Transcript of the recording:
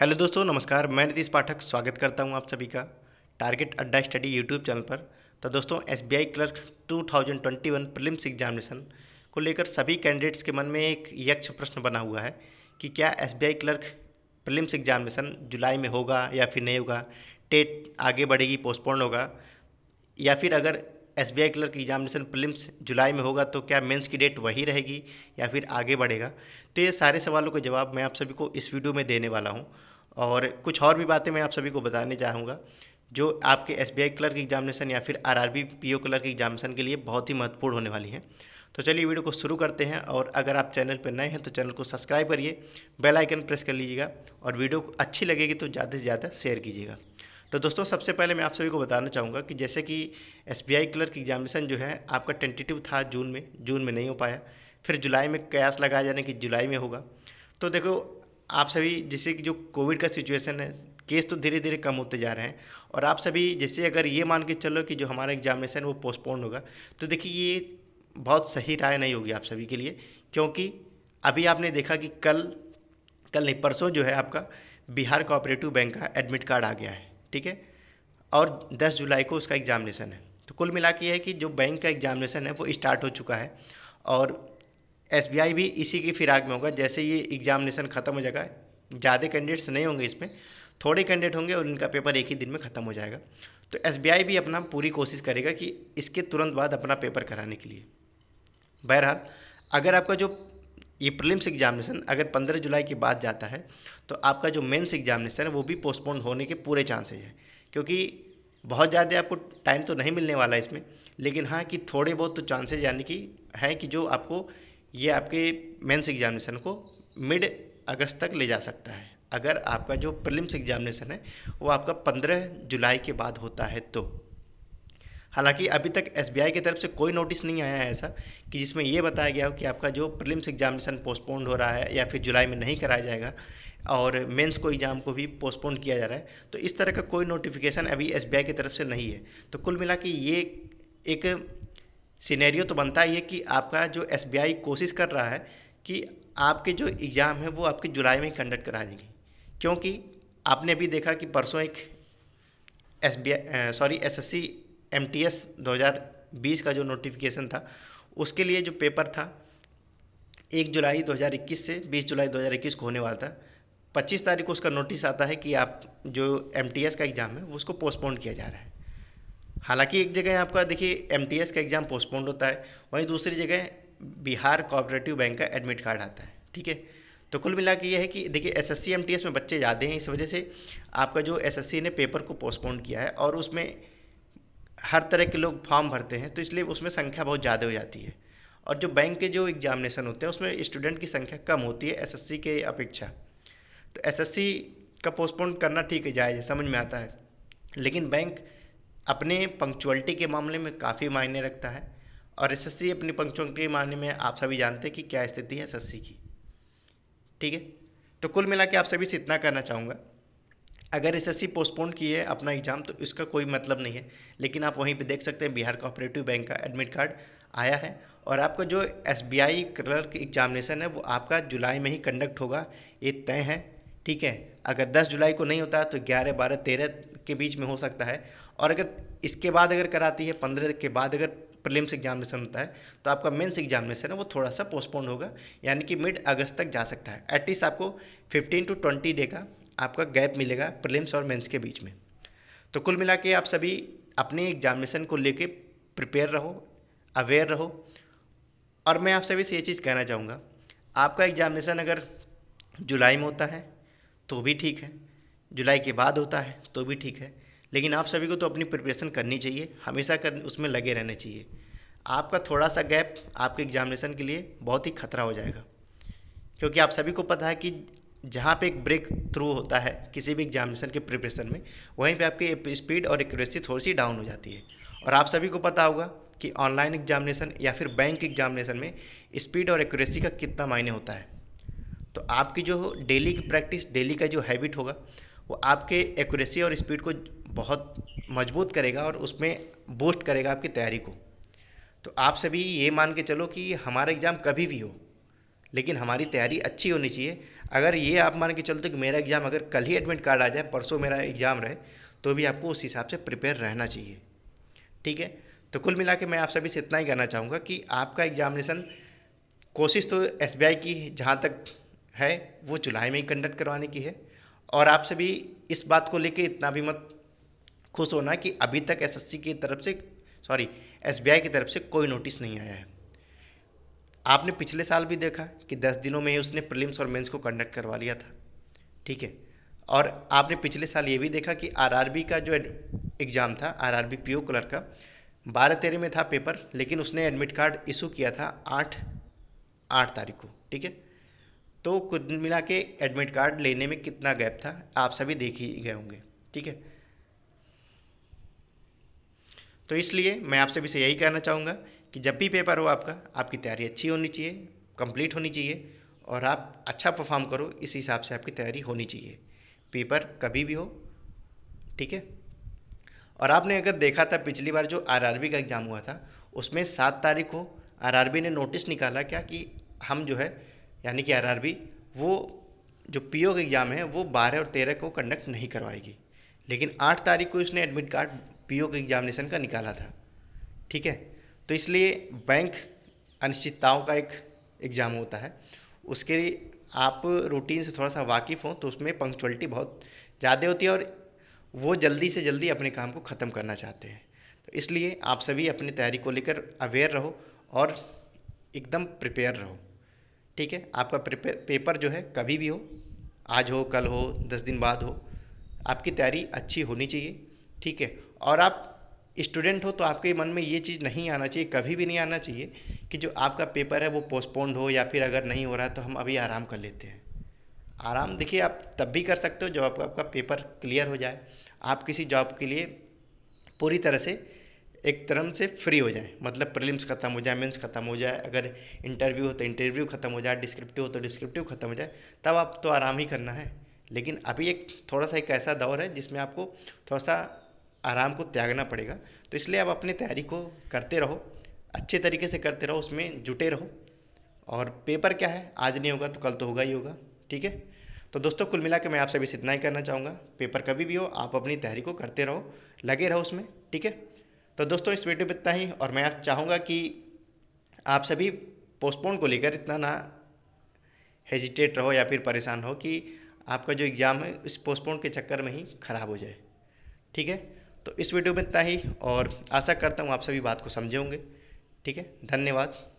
hello दोस्तों नमस्कार मैं नीतीश पाठक स्वागत करता हूं आप सभी का टारगेट अड्डा स्टडी यूट्यूब चैनल पर तो दोस्तों एसबीआई क्लर्क 2021 प्रीलिम्स एग्जामिनेशन को लेकर सभी कैंडिडेट्स के मन में एक यक्ष प्रश्न बना हुआ है कि क्या एसबीआई क्लर्क प्रीलिम्स एग्जामिनेशन जुलाई में होगा या फिर नहीं होगा टेट आगे बढ़ेगी पोस्टपोन होगा या फिर अगर S B I clerk examination prelims जुलाई में होगा तो क्या मेंस की डेट वही रहेगी या फिर आगे बढ़ेगा तो ये सारे सवालों के जवाब मैं आप सभी को इस वीडियो में देने वाला हूँ और कुछ और भी बातें मैं आप सभी को बताने चाहूँगा जो आपके S B I clerk examination या फिर R R B P O clerk examination के लिए बहुत ही महत्वपूर्ण होने वाली है तो चलिए वीडियो को शुरू करते हैं और अगर आप चैनल पर नए हैं तो चैनल को सब्सक्राइब करिए बेल आइकन प्रेस कर लीजिएगा और वीडियो अच्छी लगेगी तो ज़्यादा से ज़्यादा शेयर कीजिएगा तो दोस्तों सबसे पहले मैं आप सभी को बताना चाहूँगा कि जैसे कि S B I clerk examination जो है आपका टेंटेटिव था जून में जून में नहीं हो पाया फिर जुलाई में कयास लगाया जाने कि जुलाई में होगा तो देखो आप सभी जैसे कि जो कोविड का सिचुएशन है केस तो धीरे धीरे कम होते जा रहे हैं और आप सभी जैसे अगर ये मान के चलो कि जो हमारा एग्जामिनेशन वो पोस्टपोन होगा तो देखिए ये बहुत सही राय नहीं होगी आप सभी के लिए क्योंकि अभी आपने देखा कि कल कल नहीं परसों जो है आपका बिहार कोऑपरेटिव बैंक का एडमिट कार्ड आ गया है ठीक है और 10 जुलाई को उसका एग्ज़ामिनेशन है तो कुल मिला के है कि जो बैंक का एग्ज़ामिनेशन है वो स्टार्ट हो चुका है और एस भी इसी की फिराक में होगा जैसे ये एग्ज़ामिनेशन ख़त्म हो जाएगा ज़्यादा कैंडिडेट्स नहीं होंगे इसमें थोड़े कैंडिडेट होंगे और इनका पेपर एक ही दिन में ख़त्म हो जाएगा तो एस भी अपना पूरी कोशिश करेगा कि इसके तुरंत बाद अपना पेपर कराने के लिए बहरहाल अगर आपका जो ये प्रिलिम्स एग्जामिनेशन अगर पंद्रह जुलाई के बाद जाता है तो आपका जो मेंस एग्जामिनेशन है वो भी पोस्टपोन होने के पूरे चांसेज हैं क्योंकि बहुत ज़्यादा आपको टाइम तो नहीं मिलने वाला इसमें लेकिन हाँ कि थोड़े बहुत तो चांसेज यानी कि हैं कि जो आपको ये आपके मेंस एग्जामिनेशन को मिड अगस्त तक ले जा सकता है अगर आपका जो प्रिलिम्स एग्जामिनेशन है वो आपका पंद्रह जुलाई के बाद होता है तो हालांकि अभी तक एसबीआई की तरफ से कोई नोटिस नहीं आया है ऐसा कि जिसमें यह बताया गया हो कि आपका जो प्रिलिम्स एग्जामिनेशन पोस्टपोन्ड हो रहा है या फिर जुलाई में नहीं कराया जाएगा और मेंस को एग्ज़ाम को भी पोस्टपोन किया जा रहा है तो इस तरह का कोई नोटिफिकेशन अभी एस की तरफ से नहीं है तो कुल मिला के ये एक सीनेरियो तो बनता ही है कि आपका जो एस कोशिश कर रहा है कि आपके जो एग्ज़ाम है वो आपके जुलाई में कंडक्ट करा देंगे क्योंकि आपने अभी देखा कि परसों एक S sorry SSC M T S दो हज़ार बीस का जो नोटिफिकेशन था उसके लिए जो पेपर था एक जुलाई 2021 से 20 जुलाई 2021 को होने वाला था 25 तारीख को उसका नोटिस आता है कि आप जो एम का एग्ज़ाम है उसको पोस्टपोन किया जा रहा है हालांकि एक जगह आपका देखिए एम का एग्ज़ाम पोस्टपोन होता है वहीं दूसरी जगह बिहार कोऑपरेटिव बैंक का एडमिट कार्ड आता है ठीक है तो कुल मिला के ये है कि देखिए एस एसएससी एमटीएस में बच्चे ज़्यादा हैं इस वजह से आपका जो एसएससी ने पेपर को पोस्टपोन किया है और उसमें हर तरह के लोग फॉर्म भरते हैं तो इसलिए उसमें संख्या बहुत ज़्यादा हो जाती है और जो बैंक के जो एग्जामिनेशन होते हैं उसमें स्टूडेंट की संख्या कम होती है एसएससी के अपेक्षा तो एसएससी का पोस्टपोन करना ठीक है जायज़ समझ में आता है लेकिन बैंक अपने पंक्चुअलिटी के मामले में काफ़ी मायने रखता है और एस सी अपनी पंक्चुअलिटी के मायने में आप सभी जानते हैं कि क्या स्थिति है एस की ठीक है तो कुल मिला के आप सभी से इतना करना चाहूँगा अगर एस एस सी पोस्टपोन किए अपना एग्ज़ाम तो इसका कोई मतलब नहीं है लेकिन आप वहीं पे देख सकते हैं बिहार कोऑपरेटिव बैंक का एडमिट कार्ड आया है और आपका जो S B I clerk examination है वो आपका जुलाई में ही कंडक्ट होगा ये तय है ठीक है अगर 10 जुलाई को नहीं होता तो 11, 12, 13 के बीच में हो सकता है और अगर इसके बाद अगर कराती है 15 के बाद अगर प्रीलिम्स एग्जामिनेशन होता है तो आपका मेंस एग्जामिनेशन है वो थोड़ा सा पोस्टपोन होगा यानी कि मिड अगस्त तक जा सकता है एटलीस्ट आपको 15 टू 20 डे का आपका गैप मिलेगा प्रिलिम्स और मेंस के बीच में तो कुल मिला के आप सभी अपने एग्जामिनेशन को लेके प्रिपेयर रहो अवेयर रहो और मैं आप सभी से ये चीज़ कहना चाहूँगा आपका एग्जामिनेशन अगर जुलाई में होता है तो भी ठीक है जुलाई के बाद होता है तो भी ठीक है लेकिन आप सभी को तो अपनी प्रिपरेशन करनी चाहिए हमेशा कर उसमें लगे रहने चाहिए आपका थोड़ा सा गैप आपके एग्जामिनेशन के लिए बहुत ही खतरा हो जाएगा क्योंकि आप सभी को पता है कि जहाँ पे एक ब्रेक थ्रू होता है किसी भी एग्जामिनेशन के प्रिपरेशन में वहीं पे आपकी स्पीड और एक्यूरेसी थोड़ी सी डाउन हो जाती है और आप सभी को पता होगा कि ऑनलाइन एग्जामिनेशन या फिर बैंक एग्जामिनेशन में स्पीड और एक्यूरेसी का कितना मायने होता है तो आपकी जो डेली की प्रैक्टिस डेली का जो हैबिट होगा वो आपके एक्यूरेसी और स्पीड को बहुत मजबूत करेगा और उसमें बूस्ट करेगा आपकी तैयारी को तो आप सभी ये मान के चलो कि हमारा एग्ज़ाम कभी भी हो लेकिन हमारी तैयारी अच्छी होनी चाहिए अगर ये आप मान के चलते तो कि मेरा एग्ज़ाम अगर कल ही एडमिट कार्ड आ जाए परसों मेरा एग्ज़ाम रहे तो भी आपको उस हिसाब से प्रिपेयर रहना चाहिए ठीक है तो कुल मिला के मैं आप सभी से इतना ही कहना चाहूँगा कि आपका एग्जामिनेशन कोशिश तो एस की जहाँ तक है वो जुलाई में ही कंडक्ट करवाने की है और आप सभी इस बात को लेकर इतना भी मत खुश होना कि अभी तक एसएससी की तरफ से सॉरी एसबीआई की तरफ से कोई नोटिस नहीं आया है आपने पिछले साल भी देखा कि दस दिनों में ही उसने प्रिलिम्स और मेंस को कंडक्ट करवा लिया था ठीक है और आपने पिछले साल ये भी देखा कि आरआरबी का जो एग्ज़ाम था आरआरबी पीओ कलर का बारह तेरह में था पेपर लेकिन उसने एडमिट कार्ड इशू किया था आठ आठ तारीख को ठीक है तो कुल मिला के एडमिट कार्ड लेने में कितना गैप था आप सभी देख ही गए होंगे ठीक है तो इसलिए मैं आप सभी से यही कहना चाहूँगा कि जब भी पेपर हो आपका आपकी तैयारी अच्छी होनी चाहिए कंप्लीट होनी चाहिए और आप अच्छा परफॉर्म करो इस हिसाब से आपकी तैयारी होनी चाहिए पेपर कभी भी हो ठीक है और आपने अगर देखा था पिछली बार जो आरआरबी का एग्ज़ाम हुआ था उसमें सात तारीख को आरआरबी ने नोटिस निकाला क्या कि हम जो है यानी कि आरआरबी वो जो पीओ का एग्ज़ाम है वो बारह और तेरह को कंडक्ट नहीं करवाएगी लेकिन आठ तारीख को इसने एडमिट कार्ड पीओ के एग्ज़ामिनेशन का निकाला था ठीक है तो इसलिए बैंक अनिश्चितताओं का एक एग्ज़ाम होता है उसके लिए आप रूटीन से थोड़ा सा वाकिफ़ हो तो उसमें पंक्चुअलिटी बहुत ज़्यादा होती है और वो जल्दी से जल्दी अपने काम को ख़त्म करना चाहते हैं तो इसलिए आप सभी अपनी तैयारी को लेकर अवेयर रहो और एकदम प्रिपेयर रहो ठीक है आपका पेपर जो है कभी भी हो आज हो कल हो दस दिन बाद हो आपकी तैयारी अच्छी होनी चाहिए ठीक है और आप स्टूडेंट हो तो आपके मन में ये चीज़ नहीं आना चाहिए कभी भी नहीं आना चाहिए कि जो आपका पेपर है वो पोस्टपोन्ड हो या फिर अगर नहीं हो रहा तो हम अभी आराम कर लेते हैं आराम देखिए आप तब भी कर सकते हो जब आपका आपका पेपर क्लियर हो जाए आप किसी जॉब के लिए पूरी तरह से एक तरह से फ्री हो जाए मतलब प्रिलिम्स खत्म हो जाए मेंस खत्म हो जाए अगर इंटरव्यू हो तो इंटरव्यू खत्म हो जाए डिस्क्रिप्टिव हो तो डिस्क्रिप्टिव खत्म हो जाए तब आप तो आराम ही करना है लेकिन अभी एक थोड़ा सा एक ऐसा दौर है जिसमें आपको थोड़ा सा आराम को त्यागना पड़ेगा तो इसलिए आप अपनी तैयारी को करते रहो अच्छे तरीके से करते रहो उसमें जुटे रहो और पेपर क्या है आज नहीं होगा तो कल तो होगा ही होगा ठीक है तो दोस्तों कुल मिला के मैं आपसे बस इतना ही करना चाहूँगा पेपर कभी भी हो आप अपनी तैयारी को करते रहो लगे रहो उसमें ठीक है तो दोस्तों इस वीडियो में इतना ही और मैं आप चाहूँगा कि आप सभी पोस्टपोन को लेकर इतना ना हेजिटेट रहो या फिर परेशान रहो कि आपका जो एग्ज़ाम है इस पोस्टपोन के चक्कर में ही ख़राब हो जाए ठीक है तो इस वीडियो में इतना ही और आशा करता हूँ आप सभी बात को समझे होंगे ठीक है धन्यवाद